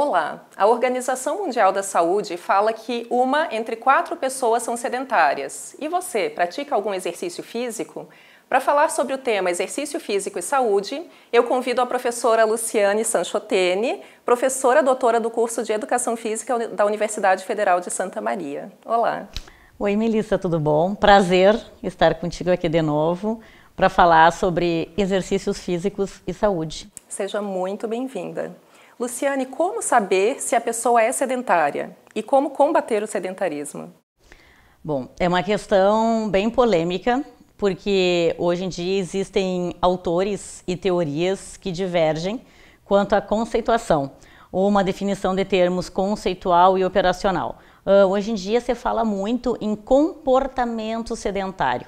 Olá! A Organização Mundial da Saúde fala que uma entre quatro pessoas são sedentárias. E você, pratica algum exercício físico? Para falar sobre o tema exercício físico e saúde, eu convido a professora Luciane Sanchotene, professora doutora do curso de Educação Física da Universidade Federal de Santa Maria. Olá! Oi, Melissa, tudo bom? Prazer estar contigo aqui de novo para falar sobre exercícios físicos e saúde. Seja muito bem-vinda. Luciane, como saber se a pessoa é sedentária e como combater o sedentarismo? Bom, é uma questão bem polêmica, porque hoje em dia existem autores e teorias que divergem quanto à conceituação, ou uma definição de termos conceitual e operacional. Uh, hoje em dia se fala muito em comportamento sedentário.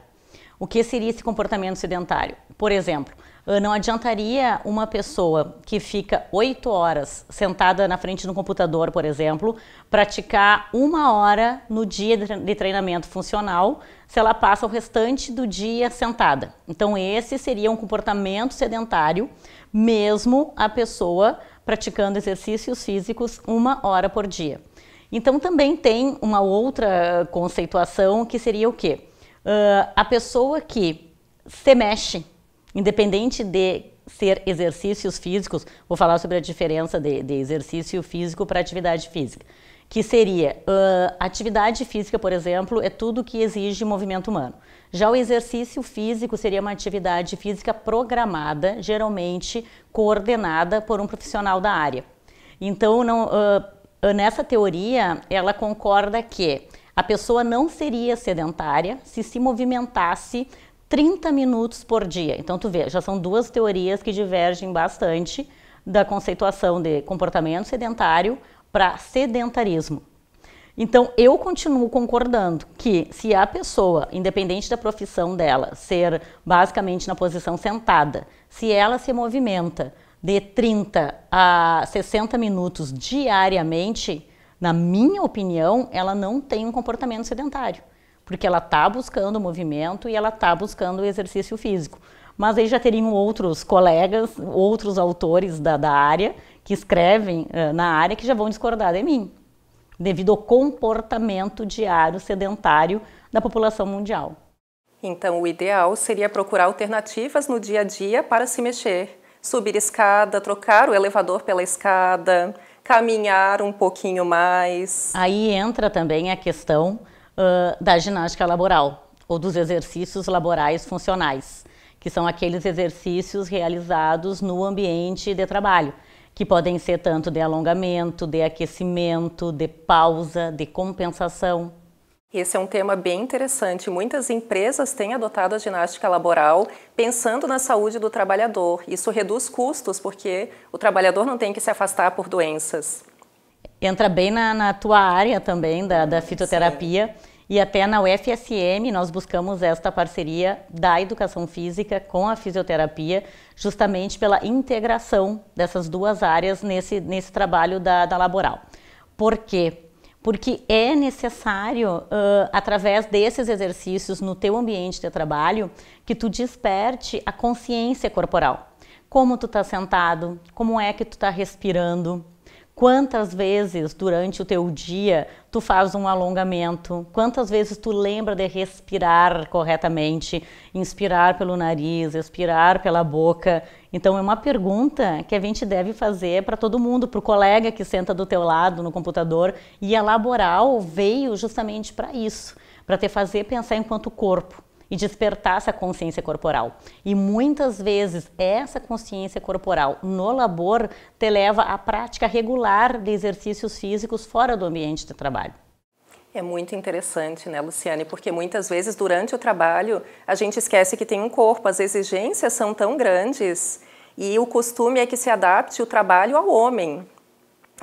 O que seria esse comportamento sedentário? Por exemplo, ah, não adiantaria uma pessoa que fica oito horas sentada na frente do computador, por exemplo, praticar uma hora no dia de treinamento funcional se ela passa o restante do dia sentada. Então, esse seria um comportamento sedentário, mesmo a pessoa praticando exercícios físicos uma hora por dia. Então, também tem uma outra conceituação que seria o quê? Uh, a pessoa que se mexe independente de ser exercícios físicos, vou falar sobre a diferença de, de exercício físico para atividade física, que seria uh, atividade física, por exemplo, é tudo que exige movimento humano. Já o exercício físico seria uma atividade física programada, geralmente coordenada por um profissional da área. Então, não, uh, nessa teoria, ela concorda que a pessoa não seria sedentária se se movimentasse 30 minutos por dia. Então tu vê, já são duas teorias que divergem bastante da conceituação de comportamento sedentário para sedentarismo. Então eu continuo concordando que se a pessoa, independente da profissão dela, ser basicamente na posição sentada, se ela se movimenta de 30 a 60 minutos diariamente, na minha opinião, ela não tem um comportamento sedentário porque ela está buscando movimento e ela está buscando exercício físico. Mas aí já teriam outros colegas, outros autores da, da área que escrevem uh, na área que já vão discordar de mim, devido ao comportamento diário sedentário da população mundial. Então, o ideal seria procurar alternativas no dia a dia para se mexer. Subir escada, trocar o elevador pela escada, caminhar um pouquinho mais. Aí entra também a questão da ginástica laboral ou dos exercícios laborais funcionais, que são aqueles exercícios realizados no ambiente de trabalho, que podem ser tanto de alongamento, de aquecimento, de pausa, de compensação. Esse é um tema bem interessante. Muitas empresas têm adotado a ginástica laboral pensando na saúde do trabalhador. Isso reduz custos, porque o trabalhador não tem que se afastar por doenças. Entra bem na, na tua área também da, da fitoterapia. Sim e até na UFSM nós buscamos esta parceria da educação física com a fisioterapia, justamente pela integração dessas duas áreas nesse, nesse trabalho da, da laboral. Por quê? Porque é necessário, uh, através desses exercícios no teu ambiente de trabalho, que tu desperte a consciência corporal. Como tu está sentado, como é que tu está respirando, Quantas vezes durante o teu dia tu faz um alongamento? Quantas vezes tu lembra de respirar corretamente, inspirar pelo nariz, expirar pela boca? Então é uma pergunta que a gente deve fazer para todo mundo, para o colega que senta do teu lado no computador e a laboral veio justamente para isso, para te fazer pensar enquanto corpo e despertar essa consciência corporal. E muitas vezes essa consciência corporal no labor te leva à prática regular de exercícios físicos fora do ambiente de trabalho. É muito interessante, né, Luciane? Porque muitas vezes durante o trabalho a gente esquece que tem um corpo, as exigências são tão grandes e o costume é que se adapte o trabalho ao homem.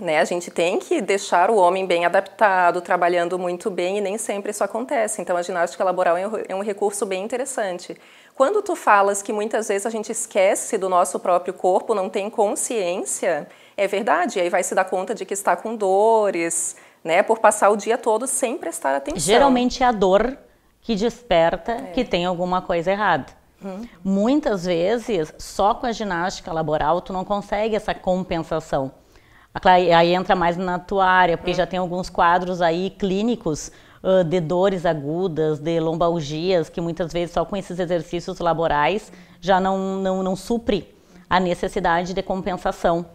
Né? A gente tem que deixar o homem bem adaptado, trabalhando muito bem, e nem sempre isso acontece. Então, a ginástica laboral é, é um recurso bem interessante. Quando tu falas que muitas vezes a gente esquece do nosso próprio corpo, não tem consciência, é verdade. Aí vai se dar conta de que está com dores, né? Por passar o dia todo sem prestar atenção. Geralmente é a dor que desperta é. que tem alguma coisa errada. Hum. Muitas vezes, só com a ginástica laboral, tu não consegue essa compensação. Aí entra mais na tua área, porque hum. já tem alguns quadros aí clínicos uh, de dores agudas, de lombalgias, que muitas vezes só com esses exercícios laborais já não, não, não supre a necessidade de compensação.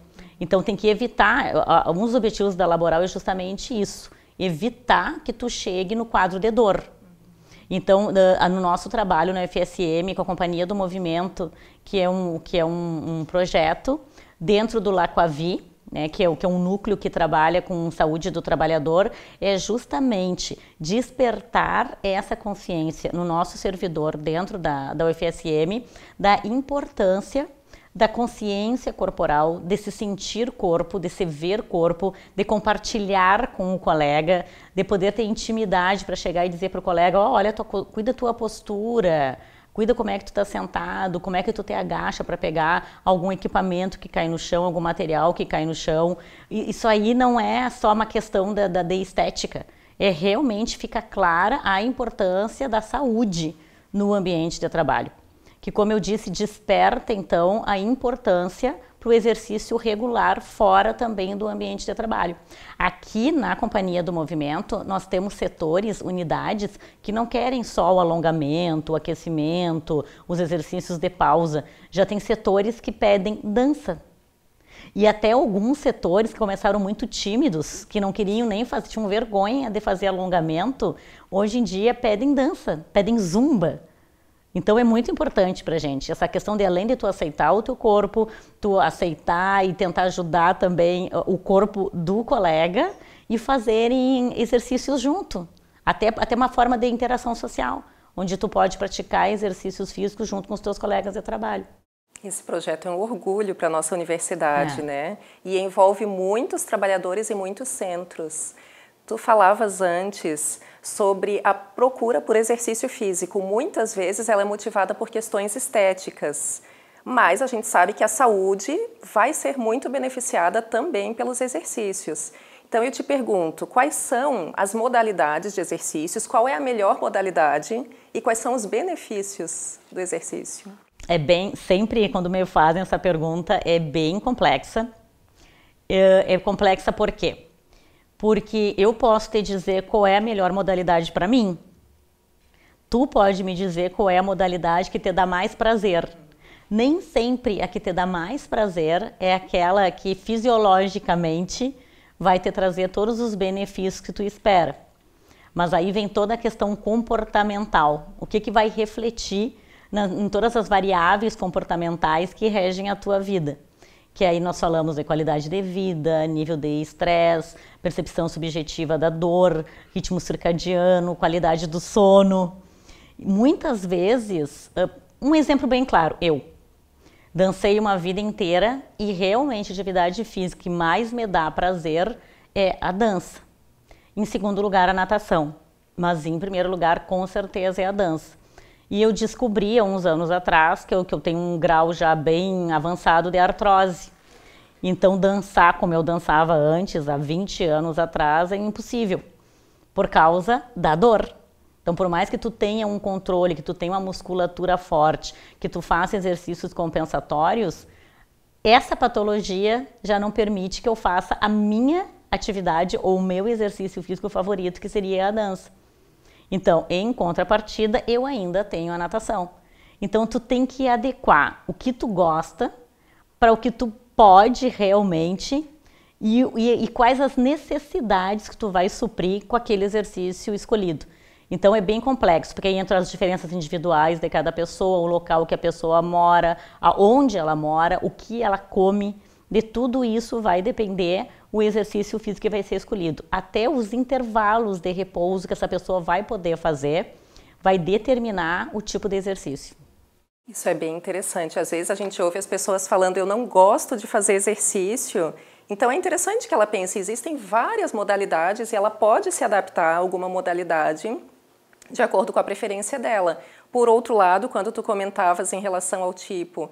Então tem que evitar, Um dos objetivos da laboral é justamente isso, evitar que tu chegue no quadro de dor. Então, no nosso trabalho na FSM, com a Companhia do Movimento, que é um, que é um, um projeto dentro do LACOAVI, né, que, é, que é um núcleo que trabalha com saúde do trabalhador, é justamente despertar essa consciência no nosso servidor dentro da, da UFSM da importância da consciência corporal, de se sentir corpo, de se ver corpo, de compartilhar com o colega, de poder ter intimidade para chegar e dizer para o colega, oh, olha, tua, cuida tua postura, Cuida como é que tu tá sentado, como é que tu te agacha para pegar algum equipamento que cai no chão, algum material que cai no chão. E isso aí não é só uma questão da, da, da estética. É realmente fica clara a importância da saúde no ambiente de trabalho. Que, como eu disse, desperta então a importância para o exercício regular fora também do ambiente de trabalho. Aqui na Companhia do Movimento, nós temos setores, unidades, que não querem só o alongamento, o aquecimento, os exercícios de pausa. Já tem setores que pedem dança e até alguns setores que começaram muito tímidos, que não queriam nem fazer, tinham vergonha de fazer alongamento, hoje em dia pedem dança, pedem zumba. Então é muito importante para gente essa questão de além de tu aceitar o teu corpo, tu aceitar e tentar ajudar também ah, o corpo do colega e fazerem exercícios junto, até até uma forma de interação social, onde tu pode praticar exercícios físicos junto com os teus colegas de trabalho. Esse projeto é um orgulho para a nossa universidade, é. né? E envolve muitos trabalhadores e muitos centros. Tu falavas antes sobre a procura por exercício físico. Muitas vezes ela é motivada por questões estéticas, mas a gente sabe que a saúde vai ser muito beneficiada também pelos exercícios. Então eu te pergunto, quais são as modalidades de exercícios? Qual é a melhor modalidade e quais são os benefícios do exercício? É bem, sempre quando me fazem essa pergunta, é bem complexa. É, é complexa por quê? Porque eu posso te dizer qual é a melhor modalidade para mim. Tu pode me dizer qual é a modalidade que te dá mais prazer. Nem sempre a que te dá mais prazer é aquela que fisiologicamente vai te trazer todos os benefícios que tu espera. Mas aí vem toda a questão comportamental. O que, que vai refletir na, em todas as variáveis comportamentais que regem a tua vida que aí nós falamos de qualidade de vida, nível de estresse, percepção subjetiva da dor, ritmo circadiano, qualidade do sono. Muitas vezes, um exemplo bem claro, eu dancei uma vida inteira e realmente a atividade física que mais me dá prazer é a dança. Em segundo lugar, a natação, mas em primeiro lugar, com certeza é a dança. E eu descobri há uns anos atrás que eu, que eu tenho um grau já bem avançado de artrose. Então, dançar como eu dançava antes, há 20 anos atrás, é impossível, por causa da dor. Então, por mais que tu tenha um controle, que tu tenha uma musculatura forte, que tu faça exercícios compensatórios, essa patologia já não permite que eu faça a minha atividade ou o meu exercício físico favorito, que seria a dança. Então, em contrapartida, eu ainda tenho a natação. Então, tu tem que adequar o que tu gosta para o que tu pode realmente e, e, e, quais as necessidades que tu vai suprir com aquele exercício escolhido. Então é bem complexo, porque aí entram as diferenças individuais de cada pessoa, o local que a pessoa mora, aonde ela mora, o que ela come. De tudo isso vai depender o exercício físico que vai ser escolhido. Até os intervalos de repouso que essa pessoa vai poder fazer vai determinar o tipo de exercício. Isso é bem interessante. Às vezes a gente ouve as pessoas falando, eu não gosto de fazer exercício. Então é interessante que ela pense, existem várias modalidades e ela pode se adaptar a alguma modalidade de acordo com a preferência dela. Por outro lado, quando tu comentavas em relação ao tipo,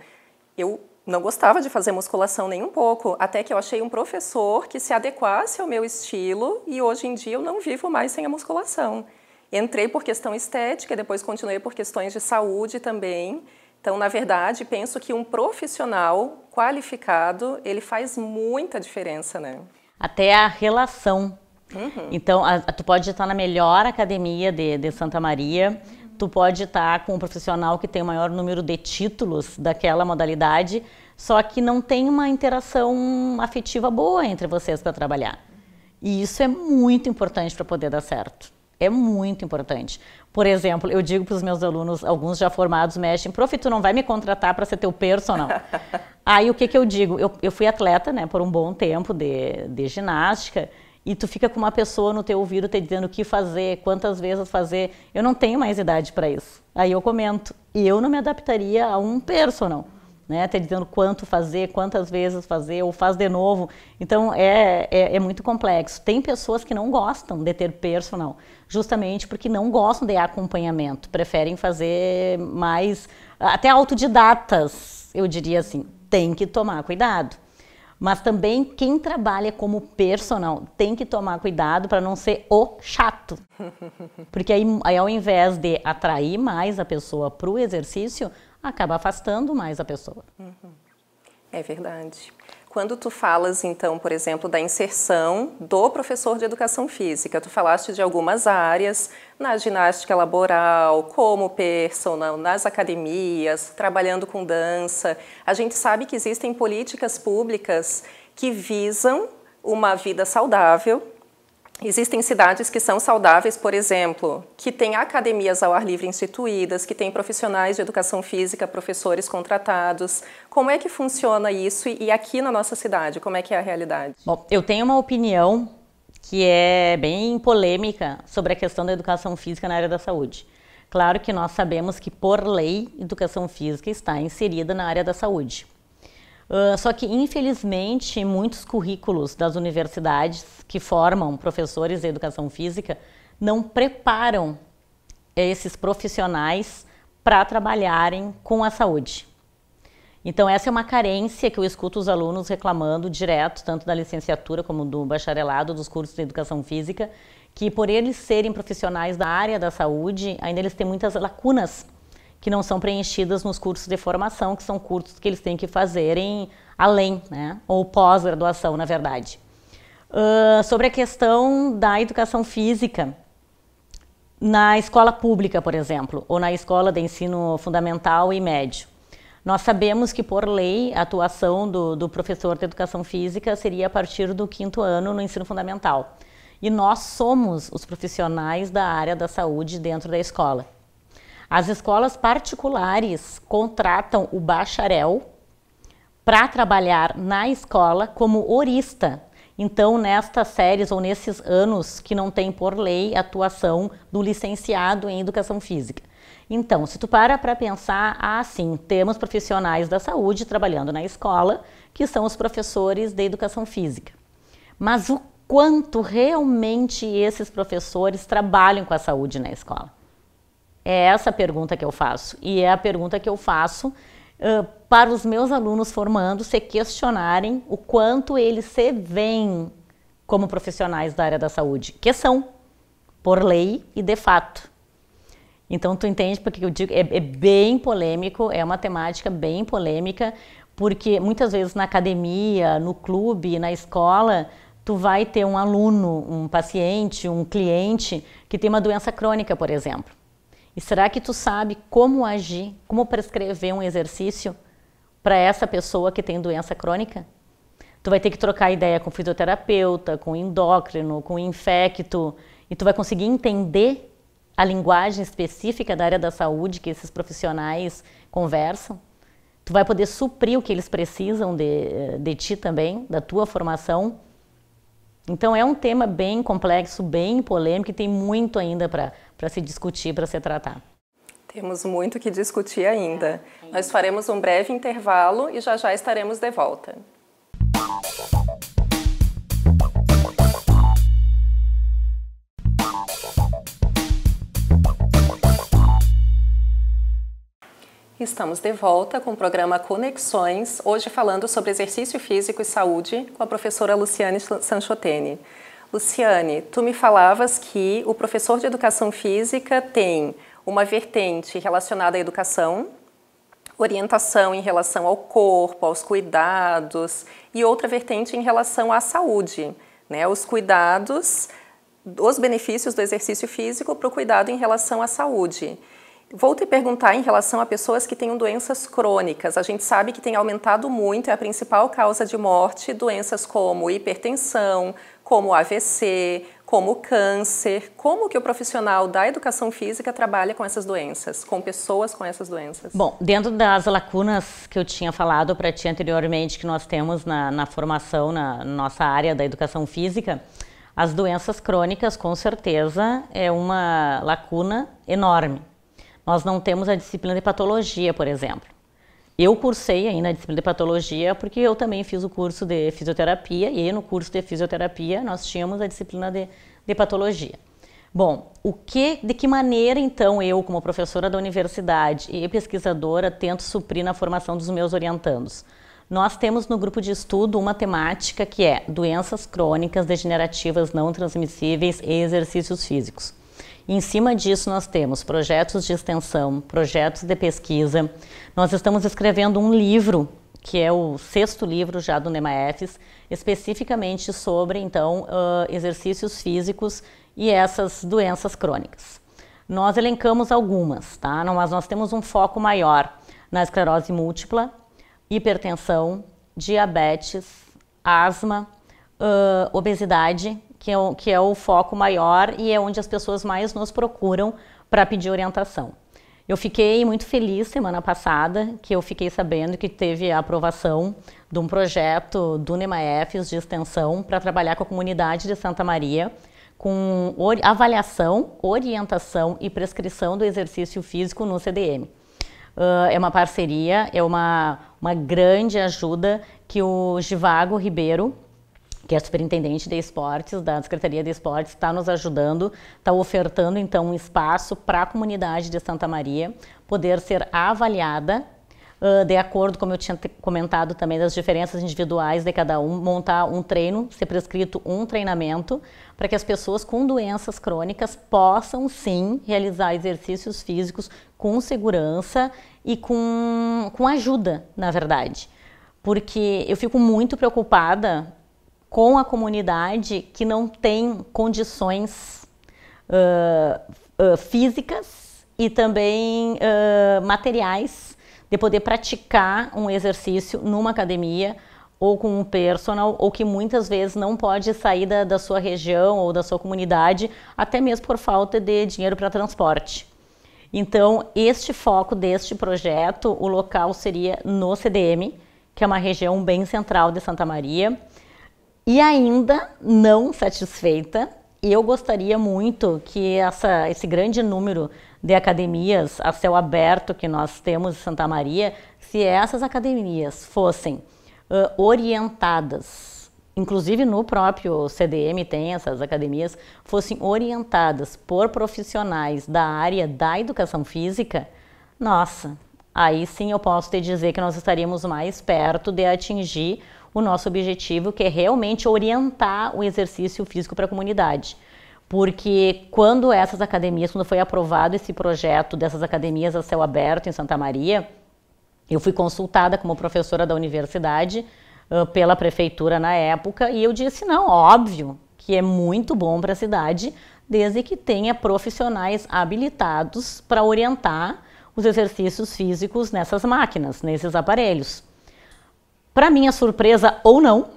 eu não gostava de fazer musculação nem um pouco, até que eu achei um professor que se adequasse ao meu estilo e hoje em dia eu não vivo mais sem a musculação. Entrei por questão estética, depois continuei por questões de saúde também. Então, na verdade, penso que um profissional qualificado, ele faz muita diferença, né? Até a relação. Uhum. Então, a, a, tu pode estar na melhor academia de, de Santa Maria, tu pode estar tá com um profissional que tem o maior número de títulos daquela modalidade, só que não tem uma interação afetiva boa entre vocês para trabalhar. E isso é muito importante para poder dar certo. É muito importante. Por exemplo, eu digo para os meus alunos, alguns já formados mexem, prof, tu não vai me contratar para ser teu personal. Aí o que, que eu digo? Eu, eu fui atleta né, por um bom tempo de, de ginástica, e tu fica com uma pessoa no teu ouvido te dizendo o que fazer, quantas vezes fazer. Eu não tenho mais idade para isso. Aí eu comento. E eu não me adaptaria a um personal, né? Te dizendo quanto fazer, quantas vezes fazer, ou faz de novo. Então é, é, é muito complexo. Tem pessoas que não gostam de ter personal, justamente porque não gostam de acompanhamento, preferem fazer mais, até autodidatas, eu diria assim. Tem que tomar cuidado. Mas também quem trabalha como personal tem que tomar cuidado para não ser o chato. Porque aí, aí, ao invés de atrair mais a pessoa para o exercício, acaba afastando mais a pessoa. Uhum. É verdade. Quando tu falas, então, por exemplo, da inserção do professor de educação física, tu falaste de algumas áreas, na ginástica laboral, como personal, nas academias, trabalhando com dança. A gente sabe que existem políticas públicas que visam uma vida saudável, Existem cidades que são saudáveis, por exemplo, que têm academias ao ar livre instituídas, que têm profissionais de educação física, professores contratados. Como é que funciona isso e aqui na nossa cidade, como é que é a realidade? Bom, eu tenho uma opinião que é bem polêmica sobre a questão da educação física na área da saúde. Claro que nós sabemos que por lei, educação física está inserida na área da saúde. Ah, só que, infelizmente, muitos currículos das universidades que formam professores de educação física não preparam esses profissionais para trabalharem com a saúde. Então, essa é uma carência que eu escuto os alunos reclamando direto, tanto da licenciatura como do bacharelado, dos cursos de educação física, que por eles serem profissionais da área da saúde, ainda eles têm muitas lacunas que não são preenchidas nos cursos de formação, que são cursos que eles têm que fazerem além, né? ou pós-graduação, na verdade. Uh, sobre a questão da educação física, na escola pública, por exemplo, ou na escola de ensino fundamental e médio, nós sabemos que, por lei, a atuação do, do professor de educação física seria a partir do quinto ano no ensino fundamental. E nós somos os profissionais da área da saúde dentro da escola. As escolas particulares contratam o bacharel para trabalhar na escola como orista. Então, nestas séries ou nesses anos que não tem por lei atuação do licenciado em educação física. Então, se tu para para pensar, ah, sim, temos profissionais da saúde trabalhando na escola, que são os professores de educação física. Mas o quanto realmente esses professores trabalham com a saúde na escola? É essa pergunta que eu faço. E é a pergunta que eu faço uh, para os meus alunos formando se questionarem o quanto eles se veem como profissionais da área da saúde, que são, por lei e de fato. Então, tu entende porque eu digo, é, é bem polêmico, é uma temática bem polêmica, porque muitas vezes na academia, no clube, na escola, tu vai ter um aluno, um paciente, um cliente que tem uma doença crônica, por exemplo. E será que tu sabe como agir, como prescrever um exercício para essa pessoa que tem doença crônica? Tu vai ter que trocar ideia com fisioterapeuta, com endócrino, com infecto, e tu vai conseguir entender a linguagem específica da área da saúde que esses profissionais conversam. Tu vai poder suprir o que eles precisam de, eh, de ti também, da tua formação então é um tema bem complexo, bem polêmico e tem muito ainda para se discutir, para se tratar. Temos muito que discutir ainda. ainda. Nós faremos um breve intervalo e já já estaremos de volta. Estamos de volta com o programa Conexões, hoje falando sobre exercício físico e saúde com a professora Luciane Sanchotene. Luciane, tu me falavas que o professor de educação física tem uma vertente relacionada à educação, orientação em relação ao corpo, aos cuidados, e outra vertente em relação à saúde, né? Os cuidados, os benefícios do exercício físico para o cuidado em relação à saúde. Vou te perguntar em relação a pessoas que têm doenças crônicas. A gente sabe que tem aumentado muito, é a principal causa de morte, doenças como hipertensão, como AVC, como câncer. Como que o profissional da educação física trabalha com essas doenças, com pessoas com essas doenças? Bom, dentro das lacunas que eu tinha falado para ti anteriormente, que nós temos na, na formação, na nossa área da educação física, as doenças crônicas, com certeza, é uma lacuna enorme. Nós não temos a disciplina de patologia, por exemplo. Eu cursei ainda a disciplina de patologia porque eu também fiz o curso de fisioterapia e no curso de fisioterapia nós tínhamos a disciplina de, de patologia. Bom, o que, de que maneira então eu, como professora da universidade e pesquisadora, tento suprir na formação dos meus orientandos? Nós temos no grupo de estudo uma temática que é doenças crônicas degenerativas não transmissíveis e exercícios físicos. Em cima disso, nós temos projetos de extensão, projetos de pesquisa. Nós estamos escrevendo um livro, que é o sexto livro já do NEMAEFES, especificamente sobre, então, exercícios físicos e essas doenças crônicas. Nós elencamos algumas, tá? mas nós temos um foco maior na esclerose múltipla, hipertensão, diabetes, asma, obesidade que é, o, que é o foco maior e é onde as pessoas mais nos procuram para pedir orientação. Eu fiquei muito feliz semana passada que eu fiquei sabendo que teve a aprovação de um projeto do NEMAEFES de extensão para trabalhar com a comunidade de Santa Maria com avaliação, orientação e prescrição do exercício físico no CDM. Uh, é uma parceria, é uma, uma grande ajuda que o Givago Ribeiro, que é a superintendente de esportes, da Secretaria de Esportes, está nos ajudando, está ofertando então um espaço para a comunidade de Santa Maria poder ser avaliada Uh, de acordo, como eu tinha comentado também, das diferenças individuais de cada um, montar um treino, ser prescrito um treinamento, para que as pessoas com doenças crônicas possam sim realizar exercícios físicos com segurança e com, com ajuda, na verdade. Porque eu fico muito preocupada com a comunidade que não tem condições uh, uh, físicas e também uh, materiais de poder praticar um exercício numa academia ou com um personal, ou que muitas vezes não pode sair da, da sua região ou da sua comunidade, até mesmo por falta de dinheiro para transporte. Então, este foco deste projeto, o local seria no CDM, que é uma região bem central de Santa Maria. E ainda não satisfeita, eu gostaria muito que essa, esse grande número de academias a céu aberto que nós temos em Santa Maria, se essas academias fossem uh, orientadas, inclusive no próprio CDM tem essas academias, fossem orientadas por profissionais da área da educação física, nossa, aí sim eu posso te dizer que nós estaríamos mais perto de atingir o nosso objetivo, que é realmente orientar o exercício físico para a comunidade. Porque quando essas academias, quando foi aprovado esse projeto dessas academias a céu aberto em Santa Maria, eu fui consultada como professora da universidade uh, pela prefeitura na época e eu disse: não, óbvio que é muito bom para a cidade, desde que tenha profissionais habilitados para orientar os exercícios físicos nessas máquinas, nesses aparelhos. Para minha surpresa ou não,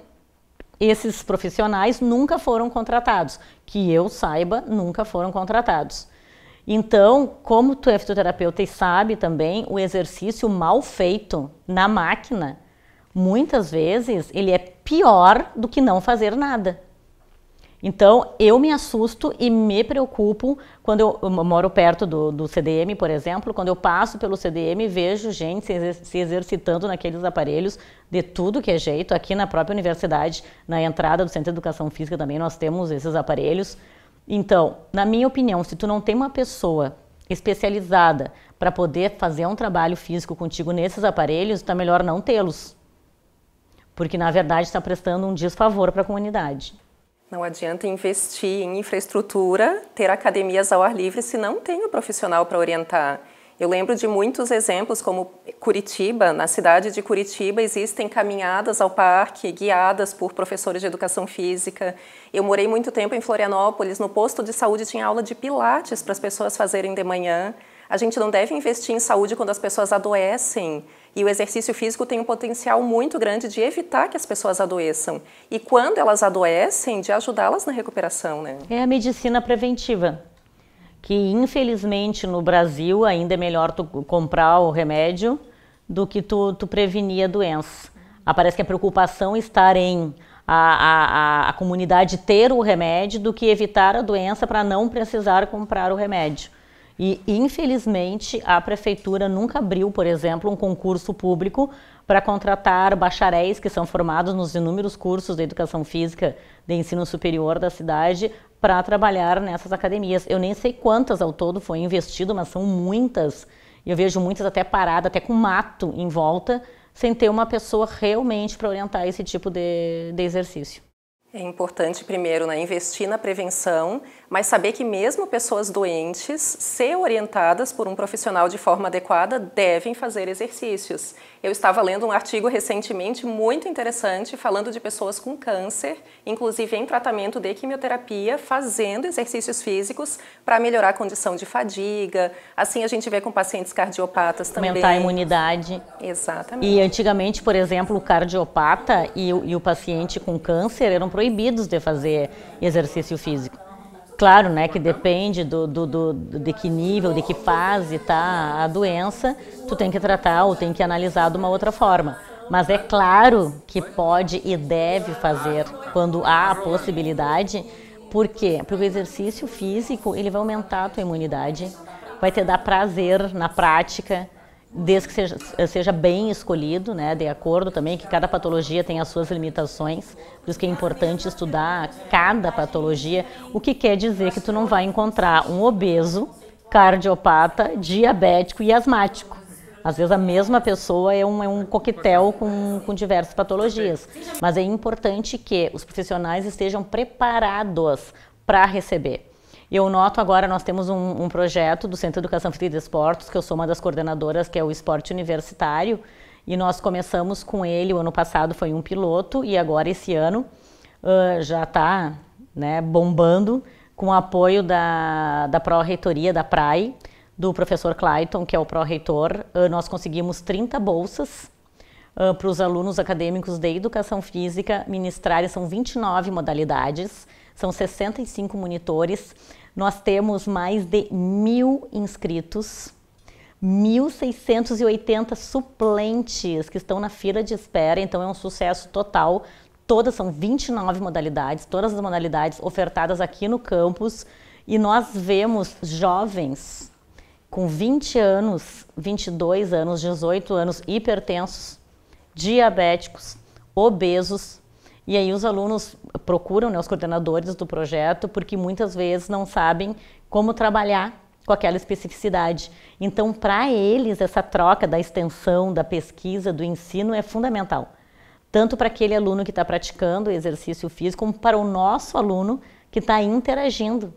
esses profissionais nunca foram contratados, que eu saiba, nunca foram contratados. Então, como tu é fisioterapeuta e sabe também, o exercício mal feito na máquina, muitas vezes ele é pior do que não fazer nada. Então, eu me assusto e me preocupo quando eu, eu moro perto do, do, CDM, por exemplo, quando eu passo pelo CDM vejo gente se, exer se, exercitando naqueles aparelhos de tudo que é jeito. Aqui na própria universidade, na entrada do Centro de Educação Física também nós temos esses aparelhos. Então, na minha opinião, se tu não tem uma pessoa especializada para poder fazer um trabalho físico contigo nesses aparelhos, está melhor não tê-los. Porque, na verdade, está prestando um desfavor para a comunidade. Não adianta investir em infraestrutura, ter academias ao ar livre, se não tem o profissional para orientar. Eu lembro de muitos exemplos, como Curitiba, na cidade de Curitiba existem caminhadas ao parque guiadas por professores de educação física. Eu morei muito tempo em Florianópolis, no posto de saúde tinha aula de pilates para as pessoas fazerem de manhã. A gente não deve investir em saúde quando as pessoas adoecem. E o exercício físico tem um potencial muito grande de evitar que as pessoas adoeçam. E quando elas adoecem, de ajudá-las na recuperação, né? É a medicina preventiva. Que infelizmente no Brasil ainda é melhor tu comprar o remédio do que tu, tu prevenir a doença. Aparece ah, que a preocupação estar em a, a, a, comunidade ter o remédio do que evitar a doença para não precisar comprar o remédio. E, infelizmente, a prefeitura nunca abriu, por exemplo, um concurso público para contratar bacharéis que são formados nos inúmeros cursos de educação física de ensino superior da cidade para trabalhar nessas academias. Eu nem sei quantas ao todo foi investido, mas são muitas. Eu vejo muitas até paradas, até com mato em volta, sem ter uma pessoa realmente para orientar esse tipo de, de exercício. É importante, primeiro, né, investir na prevenção, mas saber que mesmo pessoas doentes, ser orientadas por um profissional de forma adequada, devem fazer exercícios. Eu estava lendo um artigo recentemente muito interessante falando de pessoas com câncer, inclusive em tratamento de quimioterapia, fazendo exercícios físicos para melhorar a condição de fadiga. Assim a gente vê com pacientes cardiopatas também. Aumentar a imunidade. Exatamente. E antigamente, por exemplo, o cardiopata e o, e o paciente com câncer eram proibidos de fazer exercício físico. Claro, né, que depende do, do, do, de que nível, de que fase está a doença, tu tem que tratar ou tem que analisar de uma outra forma. Mas é claro que pode e deve fazer quando há a possibilidade. Por quê? Porque o exercício físico ele vai aumentar a tua imunidade, vai te dar prazer na prática, desde que seja, seja, bem escolhido, né, de acordo também que cada patologia tem as suas limitações, por isso que é importante estudar cada patologia, o que quer dizer que tu não vai encontrar um obeso, cardiopata, diabético e asmático. Às vezes a mesma pessoa é um, é um coquetel com, com diversas patologias, mas é importante que os profissionais estejam preparados para receber. Eu noto agora, nós temos um, um projeto do Centro de Educação Física e Desportos, que eu sou uma das coordenadoras, que é o Esporte Universitário, e nós começamos com ele, o ano passado foi um piloto, e agora esse ano uh, já está né, bombando, com o apoio da, da Pró-Reitoria da PRAI, do professor Clayton, que é o pró-reitor, uh, nós conseguimos 30 bolsas Uh, para os alunos acadêmicos de educação física ministrarem. São 29 modalidades, são 65 monitores. Nós temos mais de mil inscritos, 1.680 suplentes que estão na fila de espera, então é um sucesso total. Todas são 29 modalidades, todas as modalidades ofertadas aqui no campus e nós vemos jovens com 20 anos, 22 anos, 18 anos, hipertensos, diabéticos, obesos, e aí os alunos procuram né, os coordenadores do projeto porque muitas vezes não sabem como trabalhar com aquela especificidade. Então, para eles, essa troca da extensão, da pesquisa, do ensino é fundamental. Tanto para aquele aluno que está praticando o exercício físico, como para o nosso aluno que está interagindo.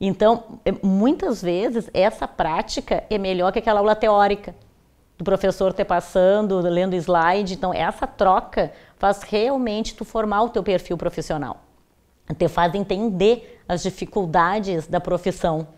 Então, é, muitas vezes, essa prática é melhor que aquela aula teórica do professor ter passando, lendo slide. Então, essa troca faz realmente tu formar o teu perfil profissional. Te faz entender as dificuldades da profissão.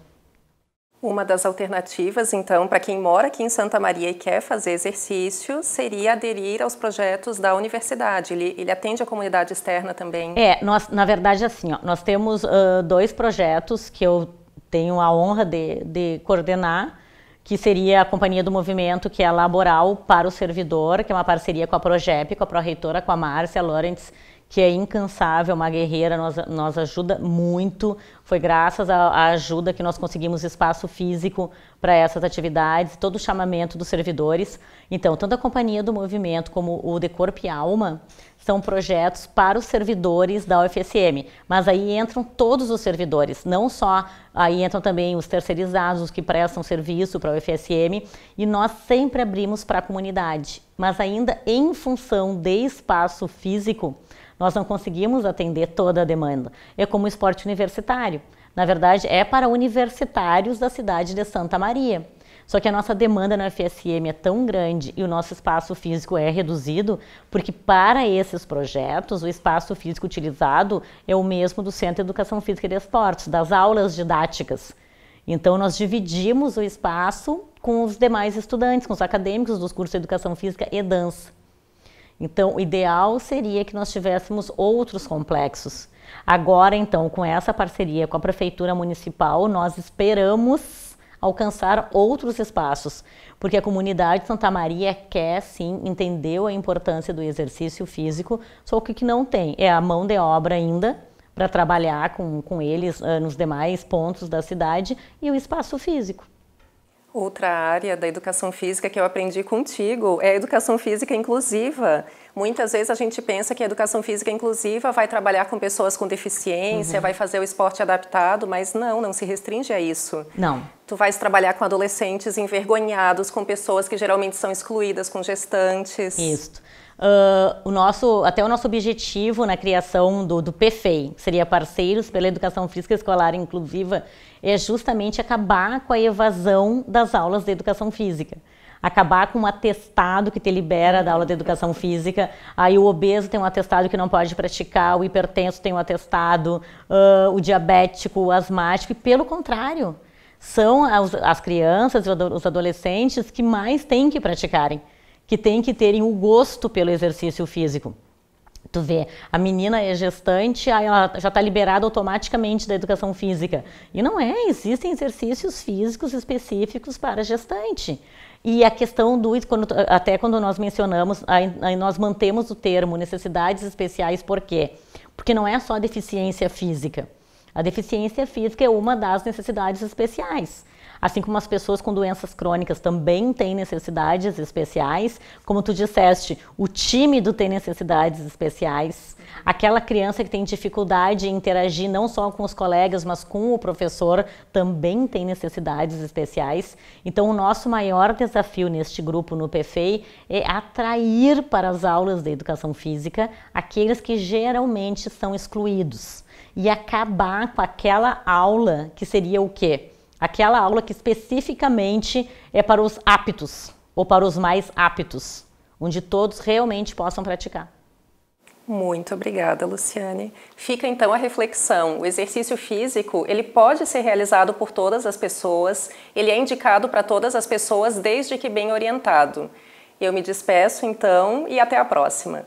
Uma das alternativas, então, para quem mora aqui em Santa Maria e quer fazer exercício, seria aderir aos projetos da universidade. Ele, ele atende a comunidade externa também? É, nós, na verdade, assim, ó, nós temos uh, dois projetos que eu tenho a honra de, de coordenar, que seria a Companhia do Movimento, que é laboral para o servidor, que é uma parceria com a Progep, com a Proreitora, com a Márcia Lawrence, que é incansável, uma guerreira, nos, nos ajuda muito. Foi graças à ajuda que nós conseguimos espaço físico para essas atividades, todo o chamamento dos servidores. Então, tanto a Companhia do Movimento como o De Corpo e Alma são projetos para os servidores da UFSM, mas aí entram todos os servidores, não só, aí entram também os terceirizados, os que prestam serviço para a UFSM, e nós sempre abrimos para a comunidade, mas ainda em função de espaço físico, nós não conseguimos atender toda a demanda. É como o esporte universitário. Na verdade, é para universitários da cidade de Santa Maria. Só que a nossa demanda na FSM é tão grande e o nosso espaço físico é reduzido, porque para esses projetos o espaço físico utilizado é o mesmo do Centro de Educação Física e Desportos, das aulas didáticas. Então nós dividimos o espaço com os demais estudantes, com os acadêmicos dos cursos de Educação Física e Dança. Então, o ideal seria que nós tivéssemos outros complexos. Agora, então, com essa parceria com a Prefeitura Municipal, nós esperamos alcançar outros espaços, porque a comunidade Santa Maria quer sim, entendeu a importância do exercício físico, só que o que não tem é a mão de obra ainda para trabalhar com, com eles ah, nos demais pontos da cidade e o espaço físico. Outra área da educação física que eu aprendi contigo é a educação física inclusiva. Muitas vezes a gente pensa que a educação física inclusiva vai trabalhar com pessoas com deficiência, uhum. vai fazer o esporte adaptado, mas não, não se restringe a isso. Não. Tu vais trabalhar com adolescentes envergonhados, com pessoas que geralmente são excluídas, com gestantes. Isso. Uh, o nosso, até o nosso objetivo na criação do, do PFEI, que seria Parceiros pela Educação Física Escolar Inclusiva, é justamente acabar com a evasão das aulas de Educação Física acabar com um atestado que te libera da aula de educação física. Aí o obeso tem um atestado que não pode praticar, o hipertenso tem um atestado, uh, o diabético, o asmático, e pelo contrário, são as, as crianças e os adolescentes que mais têm que praticarem que tem que terem o gosto pelo exercício físico. Tu vê, a menina é gestante, aí ela já está liberada automaticamente da educação física. E não é, existem exercícios físicos específicos para gestante. E a questão do, quando, até quando nós mencionamos, aí, aí nós mantemos o termo necessidades especiais, por quê? Porque não é só deficiência física. A deficiência física é uma das necessidades especiais. Assim como as pessoas com doenças crônicas também têm necessidades especiais, como tu disseste, o tímido tem necessidades especiais, aquela criança que tem dificuldade em interagir não só com os colegas, mas com o professor também tem necessidades especiais. Então, o nosso maior desafio neste grupo no PFEI é atrair para as aulas de educação física aqueles que geralmente são excluídos e acabar com aquela aula que seria o quê? Aquela aula que especificamente é para os aptos ou para os mais aptos, onde todos realmente possam praticar. Muito obrigada, Luciane. Fica então a reflexão. O exercício físico, ele pode ser realizado por todas as pessoas, ele é indicado para todas as pessoas desde que bem orientado. Eu me despeço então e até a próxima.